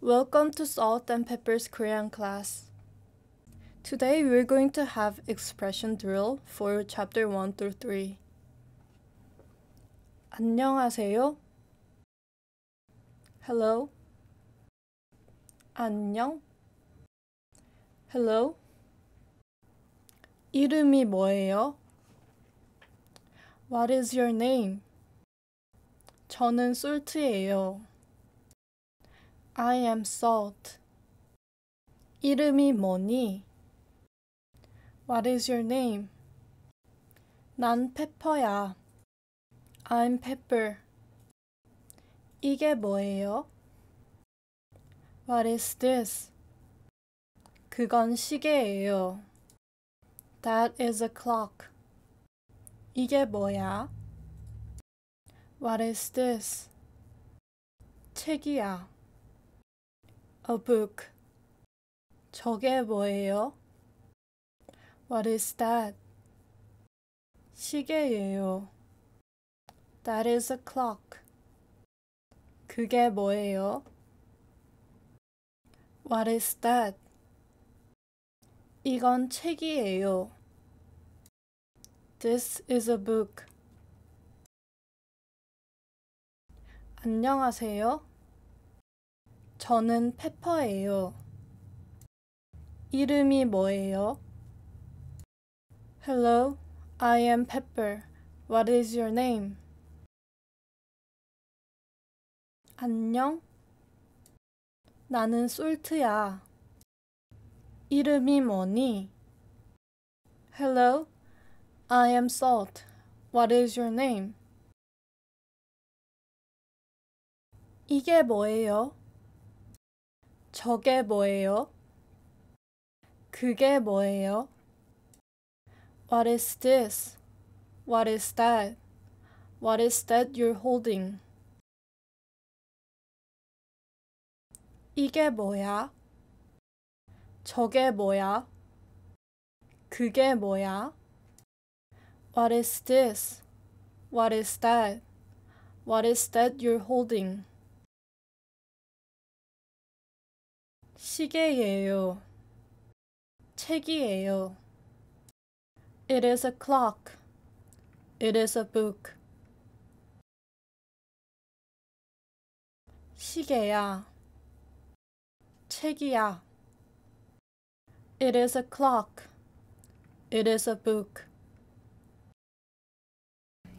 Welcome to Salt and Pepper's Korean class. Today we're going to have expression drill for chapter 1 through 3. 안녕하세요. Hello. 안녕. Hello. 이름이 뭐예요? What is your name? 저는 솔트예요. I am salt. 이름이 뭐니? What is your name? 난 페퍼야. I'm pepper. 이게 뭐예요? What is this? 그건 시계예요. That is a clock. 이게 뭐야? What is this? 책이야. A book. 저게 뭐예요? What is that? 시계예요. That is a clock. 그게 뭐예요? What is that? 이건 책이에요. This is a book. 안녕하세요. 저는 페퍼예요. 이름이 뭐예요? Hello, I am Pepper. What is your name? 안녕. 나는 솔트야. 이름이 뭐니? Hello, I am Salt. What is your name? 이게 뭐예요? 저게 뭐예요? 그게 뭐예요? What is this? What is that? What is that you're holding? 이게 뭐야? 저게 뭐야? 그게 뭐야? What is this? What is that? What is that you're holding? 시계예요. 책이에요. It is a clock. It is a book. 시계야. 책이야. It is a clock. It is a book.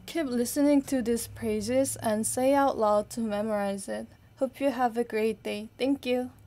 Keep listening to these praises and say out loud to memorize it. Hope you have a great day. Thank you.